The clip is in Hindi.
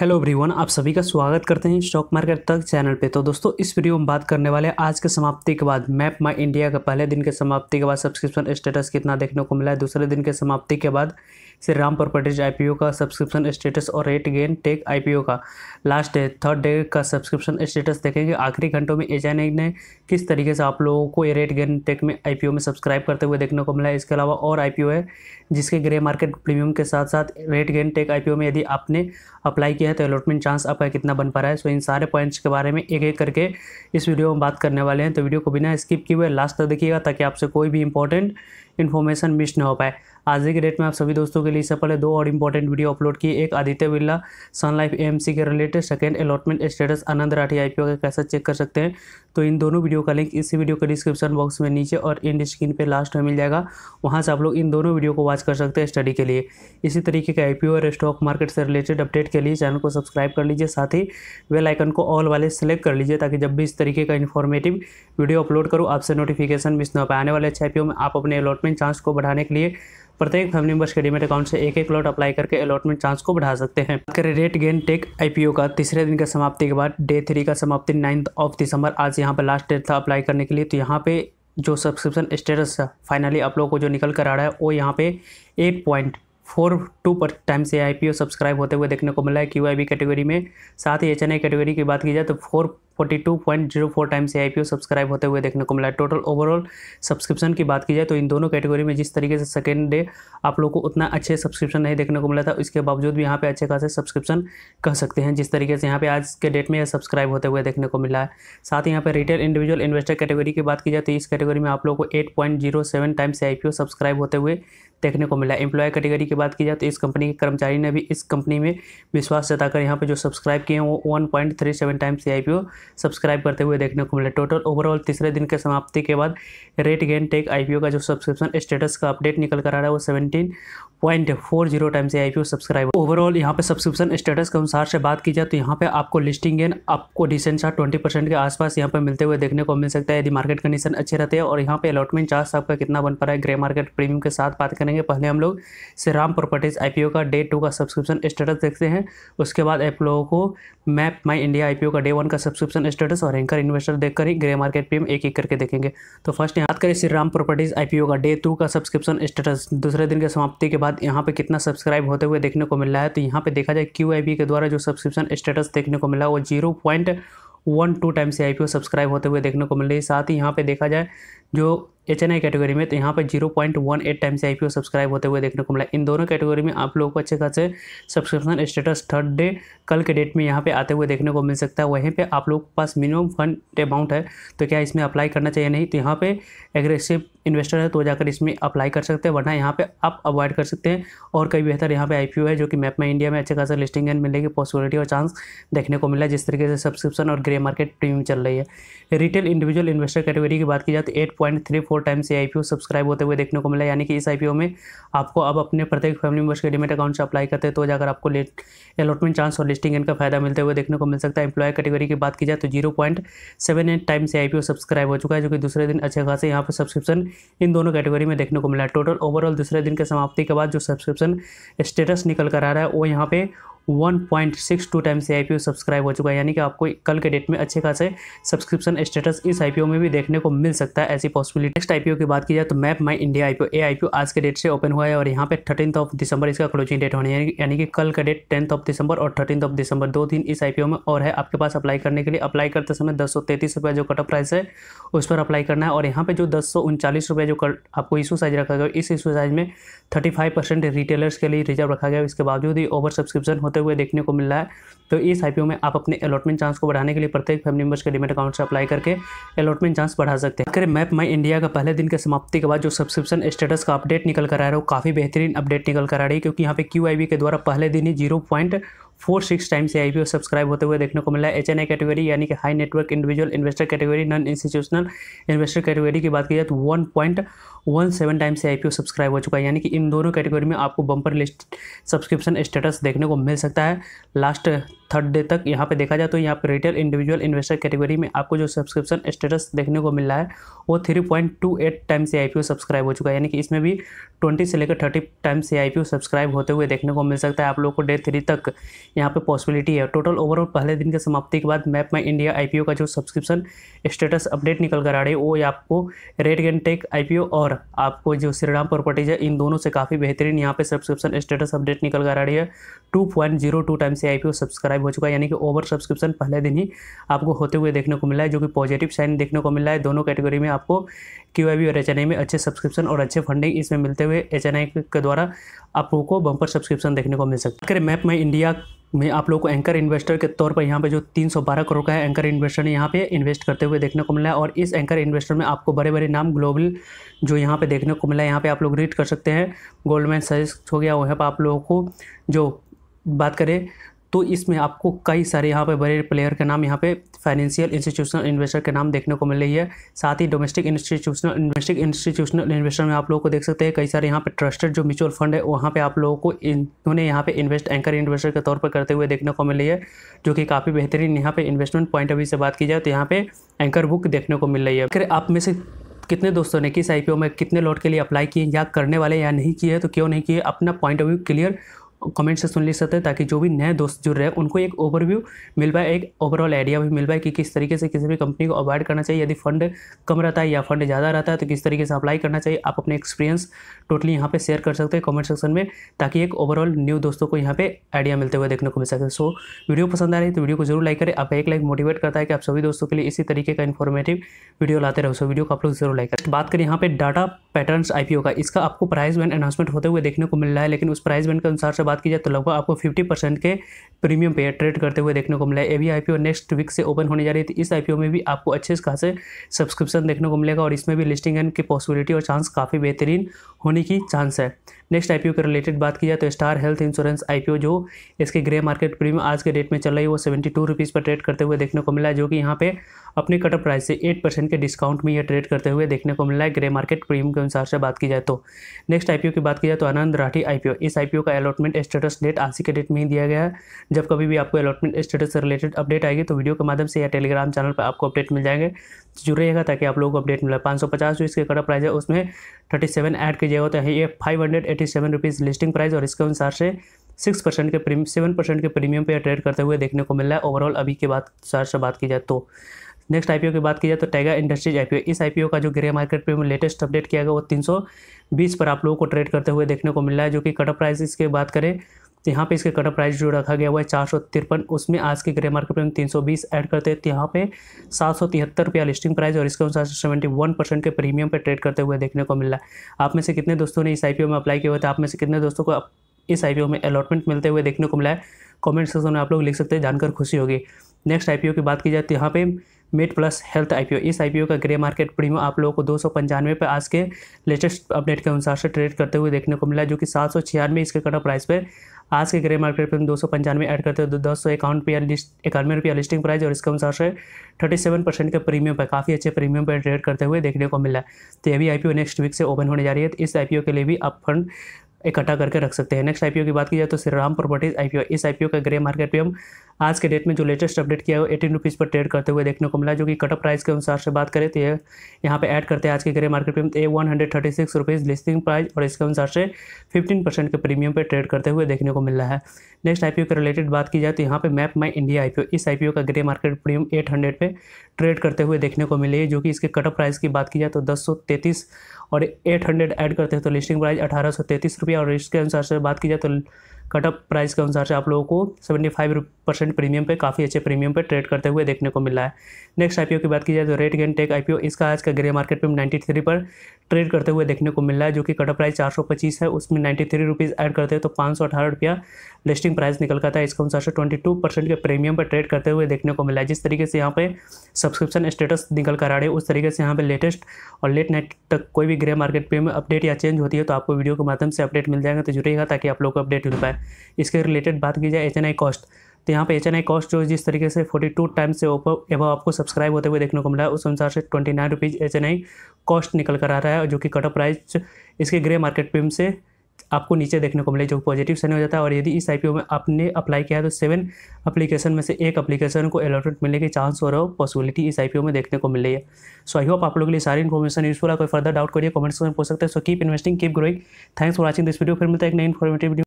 हेलो एवरीवन आप सभी का स्वागत करते हैं स्टॉक मार्केट तक चैनल पे तो दोस्तों इस वीडियो में बात करने वाले हैं आज के समाप्ति के बाद मैप माई इंडिया का पहले दिन के समाप्ति के बाद सब्सक्रिप्शन स्टेटस कितना देखने को मिला है दूसरे दिन के समाप्ति के बाद श्री राम प्रॉपर्टीज आई का सब्सक्रिप्शन स्टेटस और रेट गेन टेक आई का लास्ट डे थर्ड डे का सब्सक्रिप्शन स्टेटस देखेंगे आखिरी घंटों में एजानिक ने किस तरीके से आप लोगों को रेट गेन टेक में आई में सब्सक्राइब करते हुए देखने को मिला है इसके अलावा और आई है जिसके ग्रे मार्केट प्रीमियम के साथ साथ रेट गेन टेक आई में यदि आपने अप्लाई किया किया है तो अलॉटमेंट चांस आपका कितना बन पा रहा है सो इन सारे पॉइंट्स के बारे में एक एक करके इस वीडियो में बात करने वाले हैं तो वीडियो को बिना स्किप किए हुए लास्ट तक देखिएगा ताकि आपसे कोई भी इंपॉर्टेंट इन्फॉर्मेशन मिस ना हो पाए आज के डेट में आप सभी दोस्तों के लिए इससे पहले दो और इंपॉर्टेंट वीडियो अपलोड की एक Aditya Birla Sun Life AMC के related second allotment status Anand Rathi IPO का कैसे चेक कर सकते हैं तो इन दोनों वीडियो का लिंक इसी वीडियो के डिस्क्रिप्शन बॉक्स में नीचे और इंड स्क्रीन पर लास्ट में मिल जाएगा वहाँ से आप लोग इन दोनों वीडियो को वॉच कर सकते हैं स्टडी के लिए इसी तरीके के आई और स्टॉक मार्केट से रिलेटेड अपडेट के लिए चैनल को सब्सक्राइब कर लीजिए साथ ही वेल आइकन को ऑल वाले सेलेक्ट कर लीजिए ताकि जब भी इस तरीके का इन्फॉर्मेटिव वीडियो अपलोड करूँ आपसे नोटिफिकेशन मिस ना पाए आने वाले अच्छे आई में आप अपने अलॉटमेंट चांस को बढ़ाने के लिए प्रत्येक फैमिली मेंबर्स के डीमेट अकाउंट से एक एक लॉट अप्लाई करके अलॉटमेंट चांस को बढ़ा सकते हैं बात करें रेट गेन टेक आईपीओ का तीसरे दिन का समाप्ति के बाद डे थ्री का समाप्ति नाइन्थ ऑफ दिसंबर आज यहाँ पर लास्ट डेट था अप्लाई करने के लिए तो यहाँ पे जो सब्सक्रिप्शन स्टेटस था फाइनली आप लोग को जो निकल कर आ रहा है वो यहाँ पे एट पॉइंट फोर टू पर टाइम से आई पी ओ सब्सक्राइब होते हुए देखने को मिला है क्यू आई बी कैटेगरी में साथ ही एच एन आई कैटेगरी की बात की जाए तो four 42.04 two point zero four से आई सब्सक्राइब होते हुए देखने को मिला है टोटल ओवरऑल सब्सक्रिप्शन की बात की जाए तो इन दोनों कैटेगरी में जिस तरीके से सेकेंड डे आप लोग को उतना अच्छे सब्सक्रिप्शन नहीं देखने को मिला था इसके बावजूद भी यहाँ पे अच्छे खासे सब्सक्रिप्शन कह सकते हैं जिस तरीके से यहाँ पे आज के डेट में यह सब्सक्राइब होते हुए देखने को मिला है साथ ही यहाँ पर रिटेल इंडिविजुअल इन्वेस्टर कैटेगरी की बात की जाए तो इस कैटेगरी में आप लोग को eight point zero seven time से आई सब्सक्राइब होते हुए देखने को मिला एम्प्लॉय कैटेगरी की बात की जाए तो इस कंपनी के कर्मचारी ने भी इस कंपनी में विश्वास जताकर यहाँ पे जो सब्सक्राइब किए हैं वो वन पॉइंट थ्री सेवन से आई सब्सक्राइब करते हुए देखने को मिले टोटल ओवरऑल तीसरे दिन के समाप्ति के बाद रेट गेन टेक आईपीओ का जो सब्सक्रिप्शन स्टेटस का अपडेट निकल कर आ रहा है वो seventeen point four zero times ए आई पी सब्सक्राइबर ओवरऑल यहाँ पे सब्सक्रिप्शन स्टेटस के अनुसार से बात की जाए तो यहाँ पे आपको लिस्टिंग गेन आपको डिसेंट चार्ट ट्वेंटी परसेंट के आसपास यहाँ पे मिलते हुए देखने को मिल सकता है यदि मार्केट कंडीशन अच्छे रहते हैं और यहाँ पे अलॉटमेंट चार्ज आपका कितना बन पा रहा है ग्रे मार्केट प्रीमियम के साथ बात करेंगे पहले हम लोग श्रीराम प्रॉपर्टीज़ आई का डे टू का सब्सक्रिप्शन स्टेटस देखते हैं उसके बाद आप लोगों को मैप माई इंडिया आई का डे वन का सब्सक्रिप्शन स्टेटस और एंकर इन्वेस्टर देखकर ही ग्रे मार्केट प्रीमियम एक एक करके देखेंगे तो फर्स्ट यहाँ बात करें श्रीराम प्रॉपर्टीज़ आई का डे टू का सब्सक्रिप्शन स्टेटस दूसरे दिन के समाप्ति के बाद बाद यहाँ पे कितना सब्सक्राइब होते हुए देखने को मिल रहा है तो यहाँ पे देखा जाए क्यू के द्वारा जो सब्सक्रिप्शन स्टेटस देखने को मिला वो zero point one two time से आई सब्सक्राइब होते हुए देखने को मिल रही है साथ ही यहाँ पे देखा जाए जो एच एन आई कैटेगरी में तो यहाँ पर zero point one eight time से आई पी ओ सब्सक्राइब होते हुए देखने को मिला इन दोनों कैटेगरी में आप लोगों को अच्छे खासे सब्सक्रिप्शन स्टेटस थर्ड डे कल के डेट में यहाँ पे आते हुए देखने को मिल सकता है वहीं पे आप लोग के पास मिनिमम फंड अमाउंट है तो क्या इसमें अप्लाई करना चाहिए नहीं तो यहाँ पर एग्रेसिव इन्वेस्टर है तो जाकर इसमें अप्लाई कर सकते हैं वरना यहाँ पर आप अवॉइड कर सकते हैं और कई बेहतर यहाँ पी ओ है जो कि मैप में इंडिया में अच्छे खासा लिस्टिंग एंड मिलने की पॉसिबिलिटी और चांस देखने को मिला जिस तरीके से सब्सक्रिप्शन और ग्रे मार्केट प्रीमियम चल रही है रिटेल इंडिविजुअल इन्वेस्टर कैटेगरी की बात की जाए तो एट फोर टाइम्स ये आई सब्सक्राइब होते हुए देखने को मिला यानी कि इस आई में आपको अब अपने प्रत्येक फैमिली मेम्बर्स के डिमेट अकाउंट से अप्लाई करते हैं तो जाकर आपको लेट अलॉटमेंट चांस और लिस्टिंग इनका फायदा मिलते हुए देखने को मिल सकता है एम्प्लॉय कैटेगरी की बात की जाए तो zero point seven eight times ये आई सब्सक्राइब हो चुका है जो कि दूसरे दिन अच्छे खासे यहाँ पर सब्सक्रिप्शन इन दोनों कैटेगरी में देखने को मिला है टोटल ओवरऑल दूसरे दिन के समाप्ति के बाद जो सब्सक्रिप्शन स्टेटस निकल कर आ रहा है वो यहाँ पे one point six two times ये आई सब्सक्राइब हो चुका है यानी कि आपको कल के डेट में अच्छे खासे सब्सक्रिप्शन स्टेटस इस आई में भी देखने को मिल सकता है ऐसी पॉसिबिलिटी नेक्स्ट आई की बात की जाए तो मैप माई इंडिया आई ए आई आज के डेट से ओपन हुआ है और यहाँ पे थर्टीन ऑफ दिसंबर इसका क्लोजिंग डेट होने यानी कि कल का डेट टेंथ ऑफ दिसंबर और थर्टीन ऑफ दिसंबर दो दिन इस आई में और है आपके पास अप्लाई करने के लिए अप्लाई करते समय दस सौ तैंतीस रुपये जो कट ऑफ प्राइस है उस पर अप्लाई करना है और यहाँ पर जो दस सौ उनचालीस रुपये जो कट आपको इशू साइज रखा गया इस इशू साइज में थर्टी फाइव परसेंट रिटेलर्स के लिए रिजर्व रखा गया इसके बावजूद ही ओवर सब्सक्रिप्शन होता होते हुए देखने को मिल रहा है तो इस आईपीओ में आप अपने अलॉटमेंट चांस को बढ़ाने के लिए प्रत्येक फैमिली मेम्बर्स के डिमेट अकाउंट से अप्लाई करके अलॉटमेंट चांस बढ़ा सकते हैं अगर मैप माई इंडिया का पहले दिन के समाप्ति के बाद जो सब्सक्रिप्शन स्टेटस का अपडेट निकल कर आ रहा है वो काफ़ी बेहतरीन अपडेट निकल कर आ रही है क्योंकि यहाँ पे क्यू के द्वारा पहले दिन ही zero point four six time से आई सब्सक्राइब होते हुए देखने को मिला एच एन कैटेगरी यानी कि high network individual investor category non institutional investor category की बात की जाए तो one point one seven time से आई सब्सक्राइब हो चुका है यानी कि इन दोनों कैटेगरी में आपको बम्पर लिस्ट सब्सक्रिप्शन स्टेटस देखने को मिल सकता है लास्ट थर्ड डे तक यहाँ पे देखा जाए तो यहाँ पे रिटेल इंडिविजुअल इन्वेस्टर कैटेगरी में आपको जो सब्सक्रिप्शन स्टेटस देखने को मिल रहा है वो three point two eight time से आई सब्सक्राइब हो चुका है यानी कि इसमें भी ट्वेंटी से लेकर थर्टी टाइम से आई सब्सक्राइब होते हुए देखने को मिल सकता है आप लोगों को डे थ्री तक यहाँ पे पॉसिबिलिटी है टोटल ओवरऑल पहले दिन के समाप्ति के बाद मैप माई इंडिया आई का जो सब्सक्रिप्शन स्टेटस अपडेट निकल कर आ रही है वो आपको रेड गेंड टेक आई और आपको जो श्रीराम प्रॉपर्टीज है इन दोनों से काफ़ी बेहतरीन यहाँ पे सब्सक्रिप्शन स्टेटस अपडेट निकल कर आ रही है टू टाइम से आई सब्सक्राइब सब्सक्राइब हो चुका है यानी कि ओवर सब्सक्रिप्शन पहले दिन ही आपको होते हुए देखने को मिला है जो कि पॉजिटिव साइन देखने को मिला है दोनों कैटेगरी में आपको क्यू और एच में अच्छे सब्सक्रिप्शन और अच्छे फंडिंग इसमें मिलते हुए एच के द्वारा आपको बम्पर सब्सक्रिप्शन देखने को मिल सकता है करें मैप माई इंडिया में आप लोगों को एंकर इन्वेस्टर के तौर पर यहाँ पे जो 312 करोड़ का है एंकर इन्वेस्टर ने यहाँ पे इन्वेस्ट करते हुए देखने को मिला है और इस एंकर इन्वेस्टर में आपको बड़े बड़े नाम ग्लोबल जो यहाँ पे देखने को मिला है यहाँ पे आप लोग रीड कर सकते हैं गोल्डमैन सजेस्ट हो गया वहाँ पर आप लोगों को जो बात करें तो इसमें आपको कई सारे यहाँ पे बड़े प्लेयर के नाम यहाँ पे फाइनेंशियल इंस्टीट्यूशनल इन्वेस्टर के नाम देखने को मिल रही है साथ ही domestic institutional domestic institutional investor में आप लोगों को देख सकते हैं कई सारे यहाँ पे ट्रस्टेड जो म्यूचुअल फंड है वहाँ पे आप लोगों को इन्होंने यहाँ पे इन्वेस्ट एंकर इन्वेस्टर के तौर पर करते हुए देखने को मिल रही है जो कि काफ़ी बेहतरीन यहाँ पे इन्वेस्टमेंट पॉइंट ऑफ व्यू से बात की जाए तो यहाँ पे एंकर बुक देखने को मिल रही है फिर आप में से कितने दोस्तों ने किस आई में कितने लॉट के लिए अप्लाई किए या करने वाले या नहीं किए तो क्यों नहीं किए अपना point of view clear comment से सुन ले सकते हैं ताकि जो भी नए दोस्त जुड़ रहे हैं उनको एक ओवरव्यू मिल पाए एक ओवरऑल आइडिया भी मिल पाए कि किस तरीके से किसी भी कंपनी को अवॉइड करना चाहिए यदि फंड कम रहता है या फंड ज़्यादा रहता है तो किस तरीके से अप्लाई करना चाहिए आप अपने एक्सपीरियंस टोटली यहाँ पर शेयर कर सकते हैं कमेंट सेक्शन में ताकि एक ओवरऑल न्यू दोस्तों को यहाँ पे आइडिया मिलते हुए देखने को मिल सके सो वीडियो पसंद आ रही है तो वीडियो को जरूर लाइक करें आप एक लाइक मोटिवेट करता है कि आप सभी दोस्तों के लिए इसी तरीके का इन्फॉर्मेटिव वीडियो लाते रहो सो वीडियो को आप लोग जरूर लाइक करें बात करें यहाँ पे डाटा पैटर्न्स आईपीओ का इसका आपको प्राइस बैंड अनाउंसमेंट होते हुए देखने को मिल रहा है लेकिन उस प्राइस बैंड के अनुसार से बात बात की जाए तो लगभग आपको फिफ्टी परसेंट के प्रीमियम पे ट्रेड करते हुए देखने को मिला है ए भी आई नेक्स्ट वीक से ओपन होने जा रही थी तो इस आई में भी आपको अच्छे से खासे सब्सक्रिप्शन देखने को मिलेगा और इसमें भी लिस्टिंग एंड की पॉसिबिलिटी और चांस काफ़ी बेहतरीन होने की चांस है नेक्स्ट आई के रिलेटेड बात की जाए तो स्टार हेल्थ इंश्योरेंस आई जो इसके ग्रे मार्केट प्रीमियम आज के डेट में चल रही है वो सेवेंटी टू रुपीज़ पर ट्रेड करते हुए देखने को मिला है जो कि यहाँ पे अपने कटअप प्राइस से एट परसेंट के डिस्काउंट में ये ट्रेड करते हुए देखने को मिला है ग्रे मार्केट प्रीमियम के अनुसार से बात की जाए तो नेक्स्ट आई की बात की जाए तो आनंद राठी आई इस आई का अलॉटमेंट स्टेटस डेट आज के डेट में ही दिया गया है जब कभी भी आपको अलॉटमेंट स्टेटस से रिलेटेड अपडेट आएगी तो वीडियो के माध्यम से या टेलीग्राम चैनल पर आपको अपडेट मिल जाएंगे तो जुड़ रहेगा ताकि आप लोगों को अपडेट मिला पाँच सौ पचास जो इसके कटअप प्राइस है उसमें थर्टी सेवन ऐड कीजिएगा तो ये five hundred eighty seven rupees listing price और इसके अनुसार से सिक्स परसेंट के प्रीमियम सेवन परसेंट के प्रीमियम पे ट्रेड करते हुए देखने को मिल रहा है ओवरऑल अभी के बात सार से बात की जाए तो नेक्स्ट आईपीओ की बात की जाए तो टैगा इंडस्ट्रीज आईपीओ इस आईपीओ का जो ग्रे मार्केट पे लेटेस्ट अपडेट किया गया वो बीस पर आप लोगों को ट्रेड करते हुए देखने को मिल रहा है जो कि कटअप प्राइस इसके बात करें तो यहाँ पे इसका कटअप प्राइस जो रखा गया हुआ है चार सौ तिरपन उसमें आज के ग्रे मार्केट में तीन सौ बीस ऐड करते हैं तो यहाँ पे सात सौ तिहत्तर रुपया लिस्टिंग प्राइस और इसके अनुसार सेवेंटी वन परसेंट के प्रीमियम पर ट्रेड करते हुए देखने को मिल रहा है आप में से कितने दोस्तों ने इस आई में अप्लाई किया हुआ था आप में से कितने दोस्तों को इस आई में अलॉटमेंट मिलते हुए देखने को मिला है कॉमेंट सेक्शन में आप लोग लिख सकते हैं जानकर खुशी होगी नेक्स्ट आई की बात की जाए तो यहाँ पे मेट प्लस हेल्थ आईपीओ इस आईपीओ का ग्रे मार्केट प्रीमियम आप लोगों को दो सौ पंचानवे पर आज के लेटेस्ट अपडेट के अनुसार से ट्रेड करते हुए देखने को मिला जो कि सात सौ छियानवे इसके कटा प्राइस पर आज के ग्रे मार्केट हम दो सौ पंचानवे ऐड करते हो तो दस सौ इक्यावन रुपया लिस्ट इक्यानवे रुपया लिस्टिंग प्राइस और इसके अनुसार से थर्टी सेवन परसेंट के प्रीमियम पर काफ़ी अच्छे प्रीमियम पर ट्रेड करते हुए देखने को मिला है तो ये भी आई नेक्स्ट वीक से ओपन होने जा रही है तो इस आई के लिए भी आप फंड इकट्ठा करके रख सकते हैं नेक्स्ट आईपीओ की बात की जाए तो श्रीराम प्रॉपर्टीज़ आईपीओ इस आईपीओ का ग्रे मार्केट पे हम आज के डेट में जो लेटेस्ट अपडेट किया है वो एटीन रुपीज़ पर ट्रेड करते हुए देखने को मिला जो कि कटअप प्राइस के अनुसार से बात करें तो ये यहाँ पे ऐड करते हैं आज के ग्रे मार्केट पे ए one hundred thirty six rupees listing price और इसके अनुसार से फिफ्टीन परसेंट के प्रीमियम पर ट्रेड करते हुए देखने को मिल रहा है नेक्स्ट आई के रिलेटेड बात की जाए तो यहाँ पर मैप माई इंडिया आई इस आई का grey market premium eight hundred पर ट्रेड करते हुए देखने को मिली है जो कि इसके कटअप प्राइस की बात की जाए तो दस और एट हंड्रेड ऐड करते हैं तो लिस्टिंग प्राइस अठारह सौ रुपया और इसके अनुसार से बात की जाए तो कटअप प्राइस के अनुसार से आप लोगों को सेवेंटी फाइव परसेंट प्रीमियम पे काफ़ी अच्छे प्रीमियम पे ट्रेड करते हुए देखने को मिला है नेक्स्ट आईपीओ की बात की जाए तो रेट गेन टेक आईपीओ इसका आज का ग्रे मार्केट में नाइन्टी थ्री पर ट्रेड करते हुए देखने को मिल रहा है जो कि कटअप प्राइस चार सौ पच्चीस है उसमें नाइन्टी थ्री रुपीज़ ऐड करते हैं तो पाँच सौ अठारह रुपया लिस्टिंग प्राइस निकल करता है इसके अनुसार से ट्वेंटी टू परसेंट के प्रीमियम पर ट्रेड करते हुए देखने को मिला है जिस तरीके से यहाँ पे सब्सक्रिप्शन स्टेटस निकल कर आ रहे हैं उस तरीके से यहाँ पे लेटेस्ट और लेट नाइट तक कोई भी ग्रे मार्केट पे में अपडेट या चेंज होती है तो आपको वीडियो के माध्यम से अपडेट मिल जाएगा तो जुड़ेगा ताकि आप लोग को अपडेट मिल पाए है इसके रिलेटेड बात की जाए एच कॉस्ट तो यहाँ पे एच एन कॉस्ट जो जिस तरीके से 42 टू टाइम्स से ओपो एवं आपको सब्सक्राइब होते हुए देखने को मिला है उस अनुसार से ट्वेंटी नाइन रुपीज़ एच कॉस्ट निकल कर आ रहा है जो कि कटअप प्राइस इसके ग्रे मार्केट प्रीम से आपको नीचे देखने को मिले जो पॉजिटिव साइन हो जाता है और यदि इस आई में आपने अप्लाई किया है तो सेवन अप्लीकेशन में से एक अप्लीकेशन को अलॉटमेंट मिलने के चांस और पॉसिबिलिटी इस आई में देखने को मिल रही है सो आई होप आप लोगों के लिए सारी इन्फॉर्मेशन यूजफुल है कोई फर्दर डाउट करिए कमेंट्स में पूछ सकते हैं so keep investing keep growing thanks for watching this video फिर मिलता है एक नई इन्फॉर्मेटिव